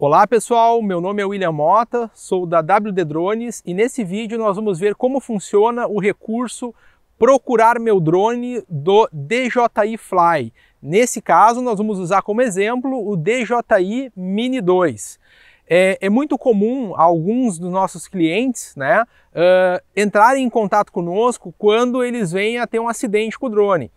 Olá pessoal, meu nome é William Mota, sou da WD Drones e nesse vídeo nós vamos ver como funciona o recurso Procurar Meu Drone do DJI Fly. Nesse caso nós vamos usar como exemplo o DJI Mini 2. É, é muito comum alguns dos nossos clientes né, uh, entrarem em contato conosco quando eles vêm a ter um acidente com o drone.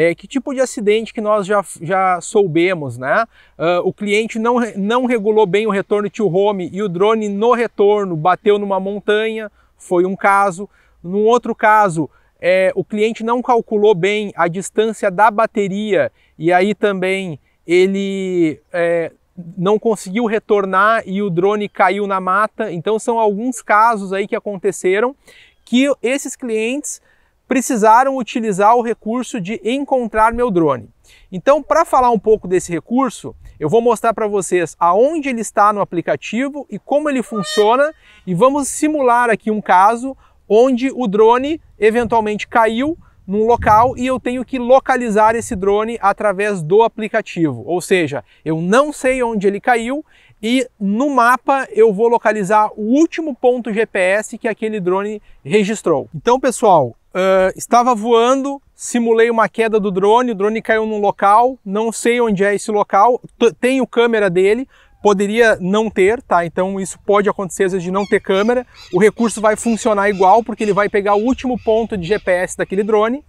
É, que tipo de acidente que nós já, já soubemos, né? Uh, o cliente não, não regulou bem o retorno to home e o drone no retorno bateu numa montanha, foi um caso. Num outro caso, é, o cliente não calculou bem a distância da bateria e aí também ele é, não conseguiu retornar e o drone caiu na mata. Então são alguns casos aí que aconteceram que esses clientes precisaram utilizar o recurso de encontrar meu drone. Então, para falar um pouco desse recurso, eu vou mostrar para vocês aonde ele está no aplicativo e como ele funciona e vamos simular aqui um caso onde o drone eventualmente caiu num local e eu tenho que localizar esse drone através do aplicativo. Ou seja, eu não sei onde ele caiu e no mapa eu vou localizar o último ponto GPS que aquele drone registrou. Então, pessoal, Uh, estava voando, simulei uma queda do drone, o drone caiu num local, não sei onde é esse local, tenho câmera dele, poderia não ter, tá? Então isso pode acontecer de não ter câmera. O recurso vai funcionar igual porque ele vai pegar o último ponto de GPS daquele drone.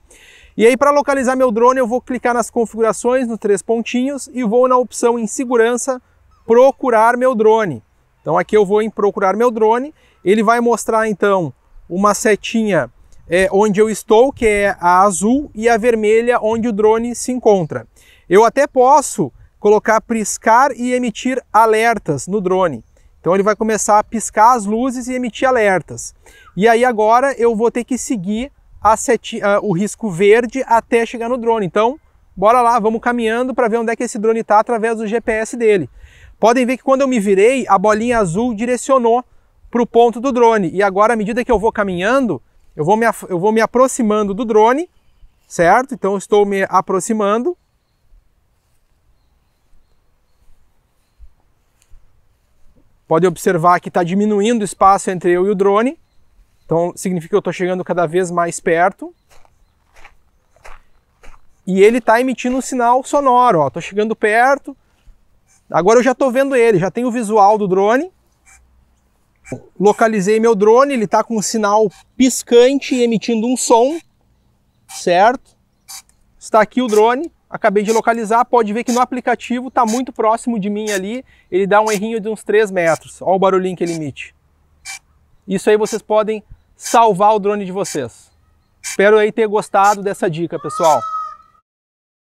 E aí para localizar meu drone eu vou clicar nas configurações, nos três pontinhos e vou na opção em segurança procurar meu drone. Então aqui eu vou em procurar meu drone, ele vai mostrar então uma setinha é, onde eu estou, que é a azul, e a vermelha, onde o drone se encontra. Eu até posso colocar piscar e emitir alertas no drone. Então ele vai começar a piscar as luzes e emitir alertas. E aí agora eu vou ter que seguir seti... o risco verde até chegar no drone. Então, bora lá, vamos caminhando para ver onde é que esse drone está através do GPS dele. Podem ver que quando eu me virei, a bolinha azul direcionou para o ponto do drone. E agora, à medida que eu vou caminhando, eu vou me, eu vou me aproximando do drone, certo? Então estou me aproximando. Pode observar que está diminuindo o espaço entre eu e o drone. Então significa que eu estou chegando cada vez mais perto. E ele está emitindo um sinal sonoro, estou chegando perto. Agora eu já estou vendo ele, já tenho o visual do drone. Localizei meu drone, ele está com um sinal piscante emitindo um som, certo? Está aqui o drone, acabei de localizar, pode ver que no aplicativo está muito próximo de mim ali, ele dá um errinho de uns 3 metros, olha o barulhinho que ele emite. Isso aí vocês podem salvar o drone de vocês. Espero aí ter gostado dessa dica, pessoal.